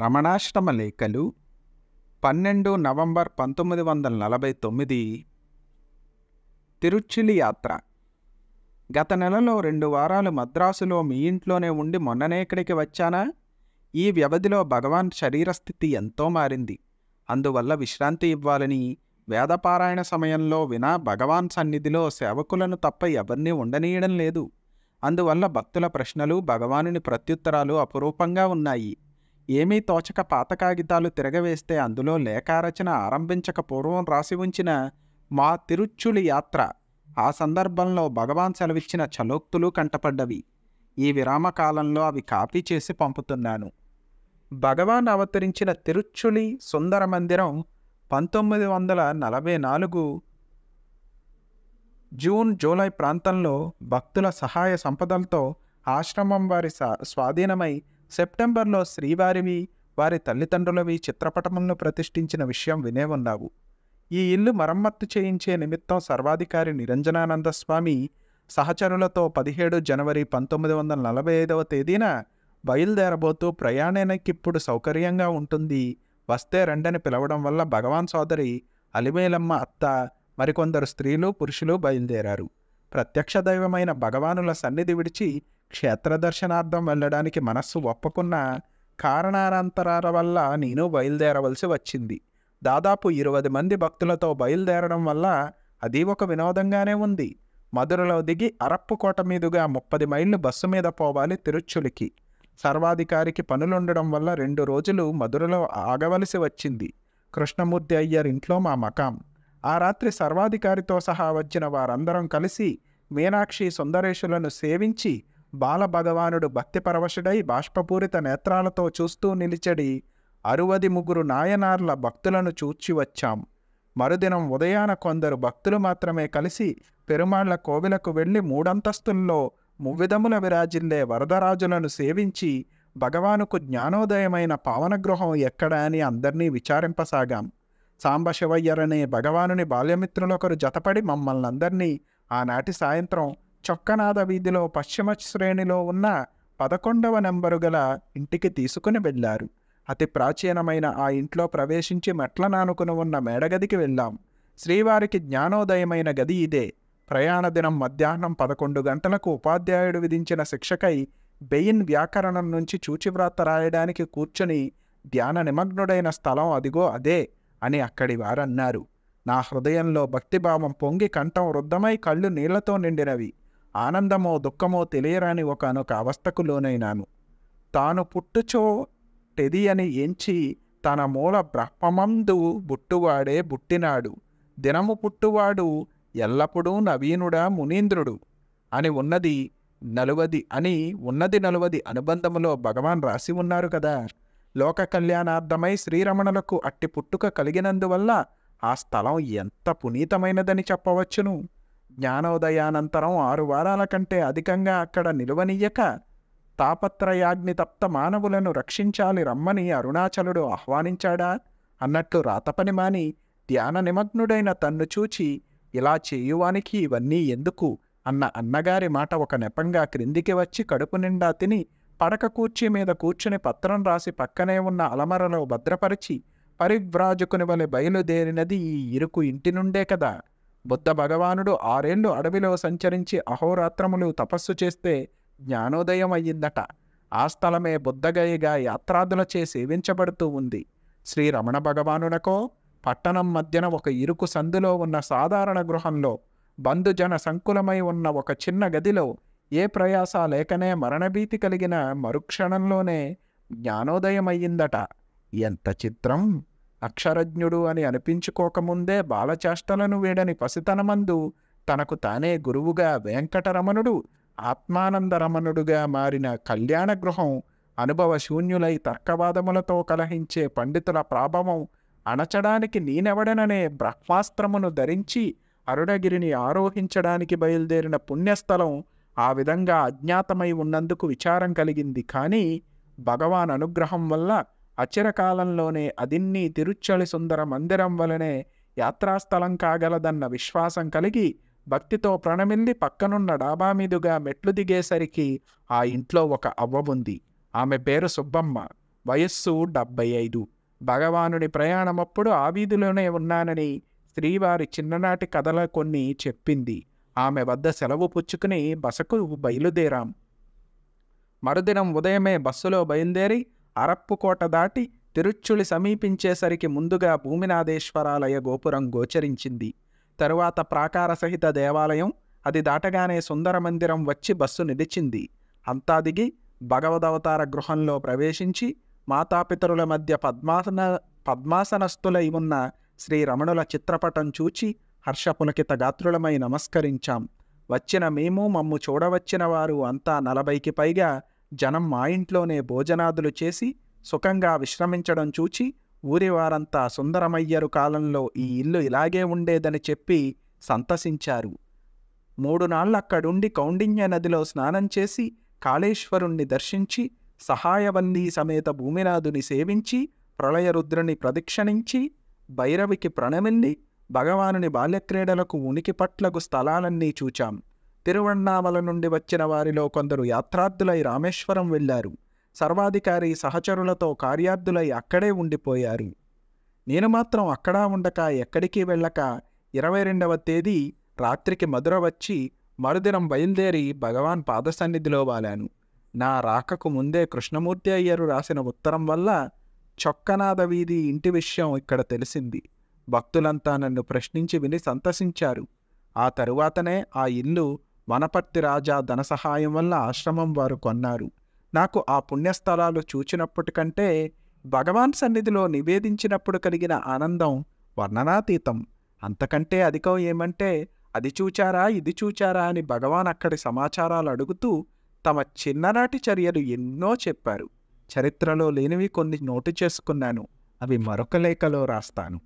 రమణాశ్రమ లేఖలు పన్నెండు నవంబర్ పంతొమ్మిది వందల నలభై తొమ్మిది తిరుచిలి యాత్ర గత నెలలో రెండు వారాలు మద్రాసులో మీ ఇంట్లోనే ఉండి మొన్ననే ఇక్కడికి వచ్చానా ఈ వ్యవధిలో భగవాన్ శరీరస్థితి ఎంతో మారింది అందువల్ల విశ్రాంతి ఇవ్వాలని వేదపారాయణ సమయంలో వినా భగవాన్ సన్నిధిలో సేవకులను తప్ప ఎవరినీ ఉండనీయడం లేదు అందువల్ల భక్తుల ప్రశ్నలు భగవానుని ప్రత్యుత్తరాలు అపురూపంగా ఉన్నాయి ఏమీ తోచక పాత కాగితాలు తిరగవేస్తే అందులో లేఖారచన ఆరంభించక పూర్వం రాసి ఉంచిన మా తిరుచ్చులి యాత్ర ఆ సందర్భంలో భగవాన్ సెలవిచ్చిన చలోక్తులు కంటపడ్డవి ఈ విరామకాలంలో అవి కాపీ చేసి పంపుతున్నాను భగవాన్ అవతరించిన తిరుచ్చులి సుందర మందిరం పంతొమ్మిది వందల నలభై నాలుగు జూన్ జూలై ప్రాంతంలో భక్తుల సహాయ సంపదలతో ఆశ్రమం వారి స్వాధీనమై సెప్టెంబర్లో శ్రీవారివి వారి తల్లిదండ్రులవి చిత్రపటములను ప్రతిష్ఠించిన విషయం వినే ఉన్నావు ఈ ఇల్లు మరమ్మత్తు చేయించే నిమిత్తం సర్వాధికారి నిరంజనానంద స్వామి సహచరులతో పదిహేడు జనవరి పంతొమ్మిది వందల నలభై ఐదవ తేదీన బయలుదేరబోతూ ప్రయాణానికిప్పుడు సౌకర్యంగా ఉంటుంది వస్తే రెండని పిలవడం వల్ల భగవాన్ సోదరి అలిమేలమ్మ అత్త మరికొందరు స్త్రీలు పురుషులు బయలుదేరారు ప్రత్యక్ష దైవమైన భగవానుల సన్నిధి విడిచి క్షేత్ర దర్శనార్థం వెళ్ళడానికి మనస్సు ఒప్పుకున్న కారణానంతరాల వల్ల నేను బయలుదేరవలసి వచ్చింది దాదాపు ఇరవై మంది భక్తులతో బయలుదేరడం వల్ల అది ఒక వినోదంగానే ఉంది మధురలో దిగి అరప్పుకోట కోట మీదుగా ముప్పది మైళ్ళు బస్సు మీద పోవాలి తిరుచులికి సర్వాధికారికి పనులుండడం వల్ల రెండు రోజులు మధురలో ఆగవలసి వచ్చింది కృష్ణమూర్తి ఇంట్లో మా మకాం ఆ రాత్రి సర్వాధికారితో సహా వచ్చిన వారందరం కలిసి మీనాక్షి సుందరేశులను సేవించి బాలభగవానుడు భక్తిపరవశుడై బాష్పపూరిత నేత్రాలతో చూస్తూ నిలిచడి అరువది ముగ్గురు నాయనార్ల భక్తులను చూచి వచ్చాం మరుదినం ఉదయాన కొందరు భక్తులు మాత్రమే కలిసి పెరుమాళ్ల కోవిలకు వెళ్ళి మూడంతస్తుల్లో మువ్విధముల విరాజిల్లే వరదరాజులను సేవించి భగవానుకు జ్ఞానోదయమైన పావనగృహం ఎక్కడ అని అందర్నీ విచారింపసాగాం సాంబశివయ్యరనే భగవానుని బాల్యమిత్రులొకరు జతపడి మమ్మల్ని అందరినీ ఆనాటి సాయంత్రం చొక్కనాద వీధిలో పశ్చిమ శ్రేణిలో ఉన్న పదకొండవ నెంబరు గల ఇంటికి తీసుకుని వెళ్ళారు అతి ప్రాచీనమైన ఆ ఇంట్లో ప్రవేశించి మెట్ల నానుకుని ఉన్న మేడగదికి వెళ్ళాం శ్రీవారికి జ్ఞానోదయమైన గది ఇదే ప్రయాణ దినం మధ్యాహ్నం పదకొండు గంటలకు ఉపాధ్యాయుడు విధించిన శిక్షకై బెయిన్ వ్యాకరణం నుంచి చూచివ్రాత రాయడానికి కూర్చొని ధ్యాన నిమగ్నుడైన స్థలం అదిగో అదే అని అక్కడి వారన్నారు నా హృదయంలో భక్తిభావం పొంగి కంఠం వృద్ధమై కళ్ళు నీళ్లతో నిండినవి ఆనందమో దుఃఖమో తెలియరాని అనొక అవస్థకు లోనైనాను తాను పుట్టుచో టెది అని ఎంచి తన మూల బ్రహ్మమందు బుట్టువాడే బుట్టినాడు దినము పుట్టువాడు ఎల్లప్పుడూ నవీనుడా మునీంద్రుడు అని ఉన్నది నలువది అని ఉన్నది నలువది అనుబంధములో భగవాన్ రాసి ఉన్నారు కదా లోక కళ్యాణార్థమై శ్రీరమణులకు అట్టి పుట్టుక కలిగినందువల్ల ఆ స్థలం ఎంత పునీతమైనదని చెప్పవచ్చును జ్ఞానోదయానంతరం ఆరు వారాల కంటే అధికంగా అక్కడ నిలువనీయక తాపత్రయాగ్ని తప్త మానవులను రక్షించాలి రమ్మని అరుణాచలుడు ఆహ్వానించాడా అన్నట్లు రాతపని మాని ధ్యాన నిమగ్నుడైన తన్ను చూచి ఇలా చేయువానికి ఇవన్నీ ఎందుకు అన్న అన్నగారి మాట ఒక నెపంగా క్రిందికి వచ్చి కడుపు నిండా తిని పడక కూర్చీ మీద కూర్చుని పత్రం రాసి పక్కనే ఉన్న అలమరలో భద్రపరిచి పరివ్రాజకుని వలె బయలుదేరినది ఈ ఇరుకు ఇంటి నుండే కదా బుద్ధ భగవానుడు ఆరేళ్లు అడవిలో సంచరించి అహోరాత్రములు తపస్సు చేస్తే జ్ఞానోదయం అయ్యిందట ఆ స్థలమే బుద్ధగయగా యాత్రాదులచే సేవించబడుతూ ఉంది శ్రీ రమణ భగవానునకో పట్టణం మధ్యన ఒక ఇరుకు సందులో ఉన్న సాధారణ గృహంలో బంధుజన సంకులమై ఉన్న ఒక చిన్న గదిలో ఏ ప్రయాస లేకనే మరణభీతి కలిగిన మరుక్షణంలోనే జ్ఞానోదయమయ్యిందట ఎంత చిత్రం అక్షరజ్ఞుడు అని అనిపించుకోకముందే బాలచేష్టలను వీడని పసితనమందు తనకు తానే గురువుగా వెంకటరమణుడు ఆత్మానందరమణుడుగా మారిన గృహం అనుభవశూన్యులై తర్కవాదములతో కలహించే పండితుల ప్రాభవం అణచడానికి నేనెవడననే బ్రహ్మాస్త్రమును ధరించి అరుణగిరిని ఆరోహించడానికి బయలుదేరిన పుణ్యస్థలం ఆ విధంగా అజ్ఞాతమై ఉన్నందుకు విచారం కలిగింది కానీ భగవాన్ అనుగ్రహం వల్ల అచిరకాలంలోనే అదిన్ని తిరుచ్చలి సుందర మందిరం వలనే యాత్రాస్థలం కాగలదన్న విశ్వాసం కలిగి భక్తితో ప్రణమిల్లి పక్కనున్న డాబా మీదుగా మెట్లు దిగేసరికి ఆ ఇంట్లో ఒక అవ్వ ఉంది ఆమె పేరు సుబ్బమ్మ వయస్సు డెబ్బై ఐదు భగవానుడి ప్రయాణమప్పుడు ఆ వీధిలోనే ఉన్నానని శ్రీవారి చిన్ననాటి కథల కొన్ని చెప్పింది ఆమె వద్ద సెలవు పుచ్చుకుని బసకు బయలుదేరాం మరుదినం ఉదయమే బస్సులో బయలుదేరి అరప్పుకోట దాటి తిరుచ్చుళి సమీపించేసరికి ముందుగా భూమినాథేశ్వరాలయ గోపురం గోచరించింది తరువాత ప్రాకార సహిత దేవాలయం అది దాటగానే సుందర మందిరం వచ్చి బస్సు నిలిచింది అంతా దిగి భగవదవతార గృహంలో ప్రవేశించి మాతాపితరుల మధ్య పద్మాసన పద్మాసనస్థులై ఉన్న శ్రీరమణుల చిత్రపటం చూచి హర్ష గాత్రులమై నమస్కరించాం వచ్చిన మేము మమ్ము చూడవచ్చిన వారు అంతా నలభైకి పైగా జనం మా ఇంట్లోనే భోజనాదులు చేసి సుఖంగా విశ్రమించడం చూచి ఊరివారంతా సుందరమయ్యరు కాలంలో ఈ ఇల్లు ఇలాగే ఉండేదని చెప్పి సంతసించారు మూడు నాళ్ళక్కడుండి కౌండిన్య నదిలో స్నానం చేసి కాళేశ్వరుణ్ణి దర్శించి సహాయవల్లి సమేత భూమినాథుని సేవించి ప్రళయరుద్రుని ప్రదక్షిణించి భైరవికి ప్రణమిల్లి భగవానుని బాల్యక్రీడలకు ఉనికి పట్లకు స్థలాలన్నీ చూచాం తిరువణ్ణామల నుండి వచ్చిన వారిలో కొందరు యాత్రార్థులై రామేశ్వరం వెళ్ళారు సర్వాధికారి సహచరులతో కార్యార్థులై అక్కడే ఉండిపోయారు నేను మాత్రం అక్కడా ఉండక ఎక్కడికి వెళ్ళక ఇరవై రెండవ తేదీ రాత్రికి మధుర వచ్చి మరుదినం బయలుదేరి భగవాన్ పాదసన్నిధిలో వాలాను నా రాకకు ముందే కృష్ణమూర్తి అయ్యరు రాసిన ఉత్తరం వల్ల చొక్కనాథ వీధి ఇంటి విషయం ఇక్కడ తెలిసింది భక్తులంతా నన్ను ప్రశ్నించి విని సంతసించారు ఆ తరువాతనే ఆ ఇల్లు వనపర్తి రాజా ధన సహాయం వల్ల ఆశ్రమం వారు కొన్నారు నాకు ఆ పుణ్యస్థలాలు చూచినప్పటికంటే భగవాన్ సన్నిధిలో నివేదించినప్పుడు కలిగిన ఆనందం వర్ణనాతీతం అంతకంటే అధికం ఏమంటే అది చూచారా ఇది చూచారా అని భగవాన్ అక్కడి సమాచారాలు అడుగుతూ తమ చిన్ననాటి చర్యలు ఎన్నో చెప్పారు చరిత్రలో లేనివి కొన్ని నోటు చేసుకున్నాను అవి మరొక లేఖలో రాస్తాను